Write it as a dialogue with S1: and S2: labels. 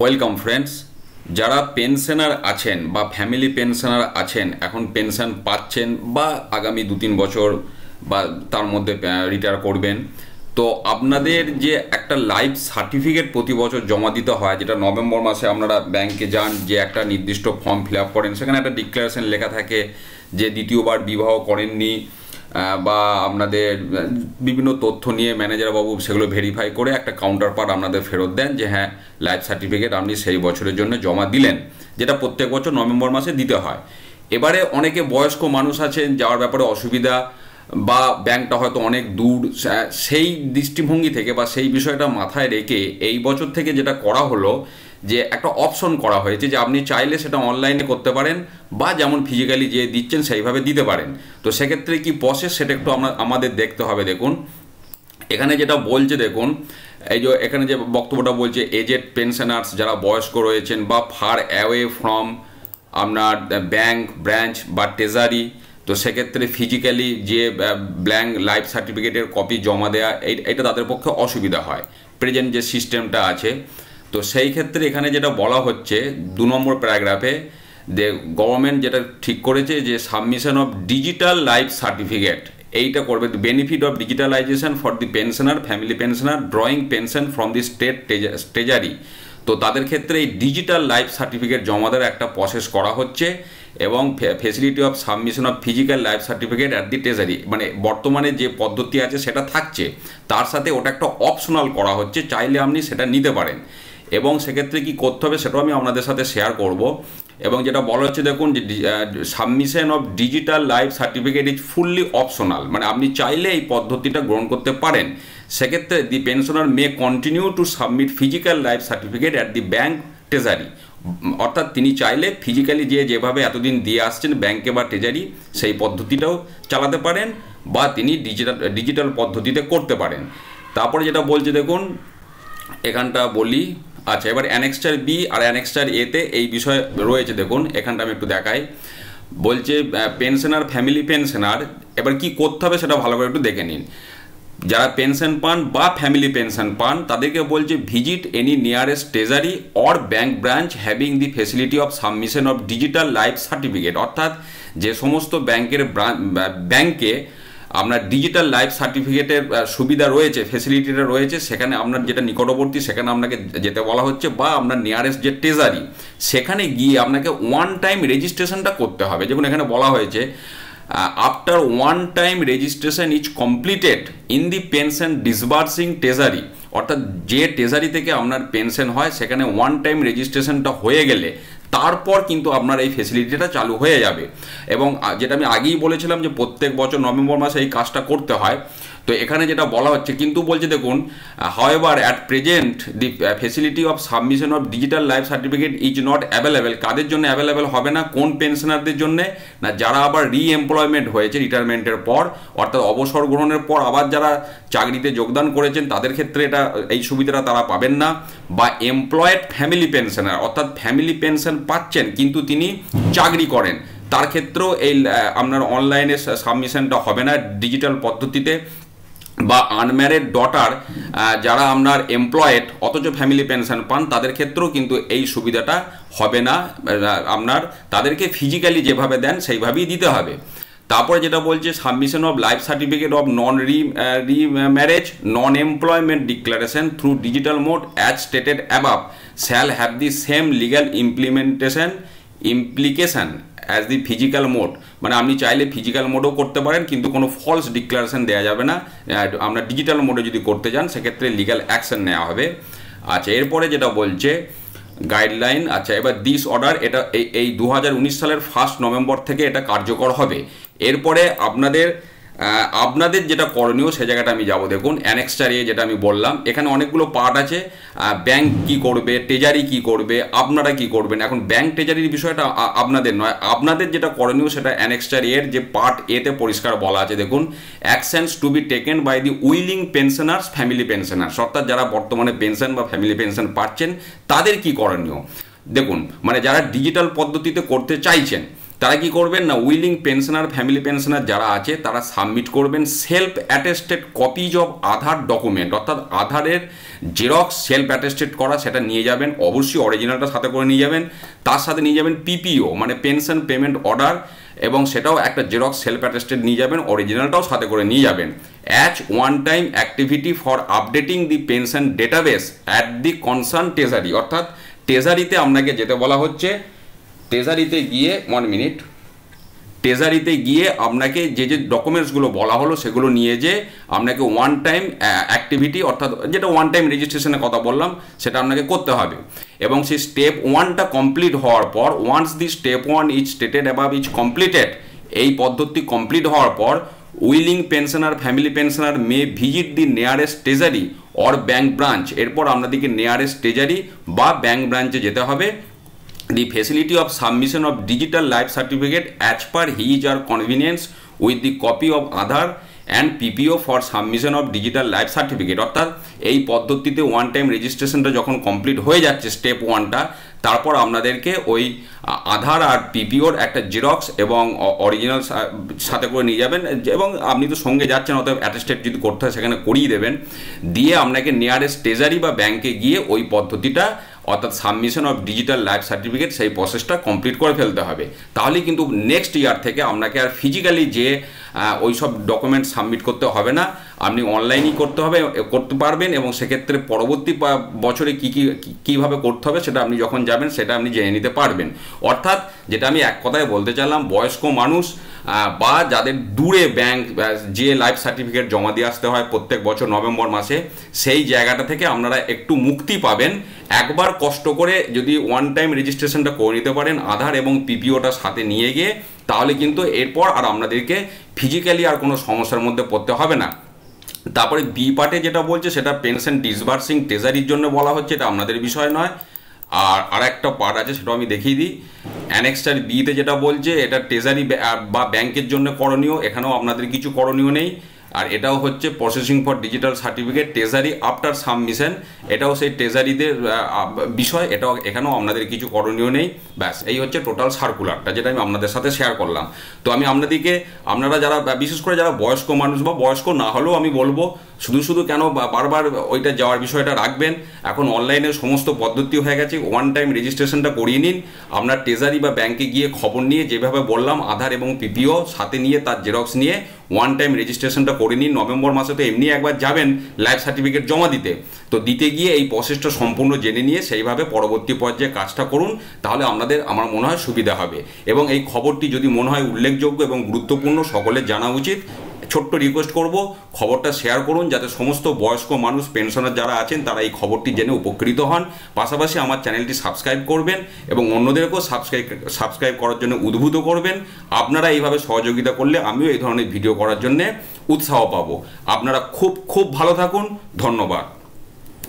S1: welcome friends যারা pensioner আছেন বা ফ্যামিলি পেনশনার আছেন এখন পেনশন পাচ্ছেন বা আগামী দু তিন বছর বা তার মধ্যে রিটায়ার করবেন তো আপনাদের যে একটা লাইফ সার্টিফিকেট প্রতি বছর জমা দিতে হয় যেটা নভেম্বর মাসে আপনারা ব্যাংকে যান যে একটা নির্দিষ্ট ফর্ম ফিল আপ করেন সেখানে একটা ডিক্লারেশন লেখা থাকে যে দ্বিতীয়বার বিবাহ করেননি বা আপনাদের বিভিন্ন তথ্য নিয়ে ম্যানেজারবাবু সেগুলো ভেরিফাই করে একটা কাউন্টার পার্ট আপনাদের ফেরত দেন যে হ্যাঁ লাইফ সার্টিফিকেট আপনি সেই বছরের জন্য জমা দিলেন যেটা প্রত্যেক বছর নভেম্বর মাসে দিতে হয় এবারে অনেকে বয়স্ক মানুষ আছেন যাওয়ার ব্যাপারে অসুবিধা বা ব্যাংকটা হয়তো অনেক দূর সেই দৃষ্টিভঙ্গি থেকে বা সেই বিষয়টা মাথায় রেখে এই বছর থেকে যেটা করা হলো যে একটা অপশন করা হয়েছে যে আপনি চাইলে সেটা অনলাইনে করতে পারেন বা যেমন ফিজিক্যালি যে দিচ্ছেন সেইভাবে দিতে পারেন তো সেক্ষেত্রে কি প্রসেস সেটা একটু আমরা আমাদের দেখতে হবে দেখুন এখানে যেটা বলছে দেখুন এই যে এখানে যে বক্তব্যটা বলছে এজেড পেনশনার্স যারা বয়স্ক রয়েছেন বা ফার অ্যাওয়ে ফ্রম আপনার ব্যাংক ব্রাঞ্চ বা ট্রেজারি তো সেক্ষেত্রে ফিজিক্যালি যে ব্ল্যাঙ্ক লাইফ সার্টিফিকেটের কপি জমা দেওয়া এটা তাদের পক্ষে অসুবিধা হয় প্রেজেন্ট যে সিস্টেমটা আছে তো সেই ক্ষেত্রে এখানে যেটা বলা হচ্ছে দু নম্বর প্যারাগ্রাফে যে গভর্নমেন্ট যেটা ঠিক করেছে যে submission of digital life certificate এইটা করবে benefit of digitalisation for the pensioner family pensioner drawing pension from the state treasury তো তাদের ক্ষেত্রে এই ডিজিটাল লাইফ সার্টিফিকেট জমা দেওয়ার একটা প্রসেস করা হচ্ছে এবং facility of submission of physical life certificate at the treasury মানে বর্তমানে যে পদ্ধতি আছে সেটা থাকছে তার সাথে ওটা একটা অপশনাল করা হচ্ছে চাইলে আপনি সেটা নিতে পারেন এবং সেক্ষেত্রে কি করতে হবে সেটাও আমি আপনাদের সাথে শেয়ার করব এবং যেটা বলা হচ্ছে দেখুন যে submission of digital life certificate is fully optional মানে আপনি চাইলে এই পদ্ধতিটা গ্রহণ করতে পারেন সেক্ষেত্রে the pensioner may continue to submit physical life certificate at the bank treasury অর্থাৎ তিনি চাইলে ফিজিক্যালি যে যেভাবে এতদিন দিয়ে আসছেন ব্যাঙ্কে বা ট্রেজারি সেই পদ্ধতিটাও চালাতে পারেন বা তিনি ডিজিটাল ডিজিটাল পদ্ধতিতে করতে পারেন তারপরে যেটা বলছে দেখুন এখানটা বলি আচ্ছা এবার অ্যানেক্সচার বি আর অ্যানেক্সচার এতে এই বিষয় রয়েছে দেখুন এখানটা আমি একটু দেখাই বলছে পেনশনার ফ্যামিলি পেনশনার এবার কি করতে হবে সেটা ভালো করে একটু দেখে নিন যারা পেনশন পান বা ফ্যামিলি পেনশন পান তাদেরকে বলছে visit any nearest treasury or bank branch having the facility of submission of digital life certificate অর্থাৎ যে সমস্ত ব্যাংকের ব্যাংকে আপনার ডিজিটাল লাইফ সার্টিফিকেটের সুবিধা রয়েছে ফেসিলিটিটা রয়েছে সেখানে আপনার যেটা নিকটবর্তী সেখানে আপনাকে যেতে বলা হচ্ছে বা আপনার নিয়ারেস্ট যে ট্রেজারি সেখানে গিয়ে আপনাকে ওয়ান টাইম রেজিস্ট্রেশনটা করতে হবে যেমন এখানে বলা হয়েছে after one time registration is completed in the pension disbursing treasury অর্থাৎ যে ট্রেজারি থেকে আপনার পেনশন হয় সেখানে ওয়ান টাইম রেজিস্ট্রেশনটা হয়ে গেলে তারপর কিন্তু আপনার এই ফেসিলিটিটা চালু হয়ে যাবে এবং যেটা আমি আগেই বলেছিলাম যে প্রত্যেক বছর নভেম্বর মাসে এই কাজটা করতে হয় তো এখানে যেটা বলা হচ্ছে কিন্তু বলছে দেখুন ever at present the facility of submission of digital life certificate is not available কাদের জন্য অ্যাভেলেবেল হবে না কোন পেনশনারদের জন্য না যারা আবার রি এমপ্লয়মেন্ট হয়েছে রিটায়ারমেন্টের পর অর্থাৎ অবসর গ্রহণের পর আবার যারা চাকরিতে যোগদান করেছেন তাদের ক্ষেত্রে এটা এই সুবিধাটা তারা পাবেন না বা এমপ্লয়েড ফ্যামিলি পেনশনার অর্থাৎ ফ্যামিলি পেনশন পাচ্ছেন কিন্তু তিনি চাকরি করেন তার ক্ষেত্রেও এই আপনার অনলাইনে সাবমিশনটা হবে না ডিজিটাল পদ্ধতিতে বা আনম্যারেড ডটার যারা আপনার এমপ্লয়েড অথচ ফ্যামিলি পেনশন পান তাদের ক্ষেত্রেও কিন্তু এই সুবিধাটা হবে না আপনার তাদেরকে ফিজিক্যালি যেভাবে দেন সেইভাবেই দিতে হবে তারপরে যেটা বলছে submission of life certificate of non re re marriage non employment declaration through digital mode as stated above shall have the same legal implementation implication as the physical mode মানে আপনি চাইলে ফিজিক্যাল মোডও করতে পারেন কিন্তু কোনো ফলস ডিক্লারেশান দেওয়া যাবে না আপনার ডিজিটাল মোডে যদি করতে যান সেক্ষেত্রে লিগাল অ্যাকশন নেওয়া হবে আচ্ছা এরপরে যেটা বলছে গাইডলাইন আচ্ছা এবার দিস অর্ডার এটা এই দু সালের ফার্স্ট নভেম্বর থেকে এটা কার্যকর হবে এরপরে আপনাদের আপনাদের যেটা করণীয় সে জায়গাটা আমি যাবো দেখুন অ্যানেক্সটার এ যেটা আমি বললাম এখানে অনেকগুলো পার্ট আছে ব্যাংক কি করবে ট্রেজারি কি করবে আপনারা কি করবেন এখন ব্যাংক ট্রেজারির বিষয়টা আপনাদের নয় আপনাদের যেটা করণীয় সেটা অ্যানেক্সটার এর যে পার্ট এতে পরিষ্কার বলা আছে দেখুন actions to be taken by the willing pensioners family pensioners অর্থাৎ যারা বর্তমানে পেনশন বা ফ্যামিলি পেনশন পাচ্ছেন তাদের কি করণীয় দেখুন মানে যারা ডিজিটাল পদ্ধতিতে করতে চাইছেন তারা কি করবেন না উইলিং পেনশনার ফ্যামিলি পেনশনার যারা আছে তারা সাবমিট করবেন self attested copies of Aadhaar document অর্থাৎ আধারের জেরক্স সেলফ অ্যাটেস্টেড করা সেটা নিয়ে যাবেন অবশ্যই অরিজিনালটা সাথে করে নিয়ে যাবেন তার সাথে নিয়ে যাবেন পিপিও মানে পেনশন পেমেন্ট অর্ডার এবং সেটাও একটা জেরক্স সেলফ অ্যাটেস্টেড নিয়ে যাবেন অরিজিনালটাও সাথে করে নিয়ে যাবেন each one time activity for updating the pension database at the concern treasury অর্থাৎ ট্রেজারিতে আপনাকে যেতে বলা হচ্ছে ট্রেজারিতে গিয়ে ওয়ান মিনিট ট্রেজারিতে গিয়ে আপনাকে যে যে ডকুমেন্টসগুলো বলা হলো সেগুলো নিয়ে যে আপনাকে ওয়ান টাইম অ্যাক্টিভিটি অর্থাৎ যেটা ওয়ান টাইম রেজিস্ট্রেশনের কথা বললাম সেটা আপনাকে করতে হবে এবং সেই স্টেপ ওয়ানটা কমপ্লিট হওয়ার পর once the step one is stated above is completed এই পদ্ধতি কমপ্লিট হওয়ার পর willing pensioner family pensioner may visit the nearest treasury or bank branch এরপর আপনাদেরকে নেয়ারেস্ট ট্রেজারি বা ব্যাঙ্ক ব্রাঞ্চে যেতে হবে the facility of submission of digital life certificate as per his or convenience with the copy of Aadhaar and PPO for submission of digital life certificate অর্থাৎ এই পদ্ধতিতে one time রেজিস্ট্রেশনটা যখন কমপ্লিট হয়ে যাচ্ছে স্টেপ ওয়ানটা তারপর আপনাদেরকে ওই আধার আর পিপিওর একটা জেরক্স এবং অরিজিনাল সাথে করে নিয়ে যাবেন এবং আপনি তো সঙ্গে যাচ্ছেন অত অ্যাটেস্টেড যদি করতে হয় সেখানে করিয়ে দেবেন দিয়ে আপনাকে নিয়ারেস্ট ট্রেজারি বা ব্যাংকে গিয়ে ওই পদ্ধতিটা অর্থাৎ submission of digital life certificate সেই প্রসেসটা কমপ্লিট করে ফেলতে হবে তাহলে কিন্তু নেক্সট ইয়ার থেকে আপনাকে আর ফিজিক্যালি যে ওই সব ডকুমেন্ট সাবমিট করতে হবে না আপনি অনলাইনই করতে হবে করতে পারবেন এবং সেক্ষেত্রে পরবর্তী বছরে কী কী কীভাবে করতে হবে সেটা আপনি যখন যাবেন সেটা আপনি জেনে নিতে পারবেন অর্থাৎ যেটা আমি এক কথায় বলতে চাইলাম বয়স্ক মানুষ বা যাদের দূরে ব্যাংক যে লাইফ সার্টিফিকেট জমা দিয়ে আসতে হয় প্রত্যেক বছর নভেম্বর মাসে সেই জায়গাটা থেকে আপনারা একটু মুক্তি পাবেন একবার কষ্ট করে যদি ওয়ান টাইম রেজিস্ট্রেশনটা করে নিতে পারেন আধার এবং পিপিওটা সাথে নিয়ে গিয়ে তাহলে কিন্তু এরপর আর আপনাদেরকে ফিজিক্যালি আর কোনো সমস্যার মধ্যে পড়তে হবে না তারপরে বি পার্টে যেটা বলছে সেটা পেনশন ডিসবার্সিং ট্রেজারির জন্য বলা হচ্ছে এটা আপনাদের বিষয় নয় আর আর একটা পার্ট আছে সেটা আমি দেখিয়ে দিই অ্যানেক্সটার বিতে যেটা বলছে এটা ট্রেজারি বা ব্যাংকের জন্য করণীয় এখানেও আপনাদের কিছু করণীয় নেই আর এটাও হচ্ছে processing for digital certificate treasury after submission এটাও সেই ট্রেজারিদের বিষয় এটাও এখানেও আপনাদের কিছু করণীয় নেই ব্যাস এই হচ্ছে টোটাল সার্কুলারটা যেটা আমি আপনাদের সাথে শেয়ার করলাম তো আমি আপনাদেরকে আপনারা যারা বিশেষ করে যারা বয়স্ক মানুষ বা বয়স্ক না হলেও আমি বলবো শুধু শুধু কেন বারবার ওইটা যাওয়ার বিষয়টা রাখবেন এখন অনলাইনে সমস্ত পদ্ধতি হয়ে গেছে ওয়ান টাইম রেজিস্ট্রেশনটা করিয়ে নিন আপনার ট্রেজারি বা ব্যাংকে গিয়ে খবর নিয়ে যেভাবে বললাম আধার এবং পিপিও সাথে নিয়ে তার জেরক্স নিয়ে ওয়ান টাইম রেজিস্ট্রেশনটা করে নিন নভেম্বর মাসে তো এমনি একবার যাবেন লাইফ সার্টিফিকেট জমা দিতে তো দিতে গিয়ে এই প্রসেসটা সম্পূর্ণ জেনে নিয়ে সেইভাবে পরবর্তী পর্যায়ে কাজটা করুন তাহলে আপনাদের আমার মনে হয় সুবিধা হবে এবং এই খবরটি যদি মনে হয় উল্লেখযোগ্য এবং গুরুত্বপূর্ণ সকলের জানা উচিত ছোট্ট রিকোয়েস্ট করব খবরটা শেয়ার করুন যাতে সমস্ত বয়স্ক মানুষ পেনশনার যারা আছেন তারা এই খবরটি জেনে উপকৃত হন পাশাপাশি আমার চ্যানেলটি সাবস্ক্রাইব করবেন এবং অন্যদেরকেও সাবস্ক্রাইব সাবস্ক্রাইব করার জন্য উদ্ভূত করবেন আপনারা এইভাবে সহযোগিতা করলে আমিও এই ধরনের ভিডিও করার জন্যে উৎসাহ পাবো আপনারা খুব খুব ভালো থাকুন ধন্যবাদ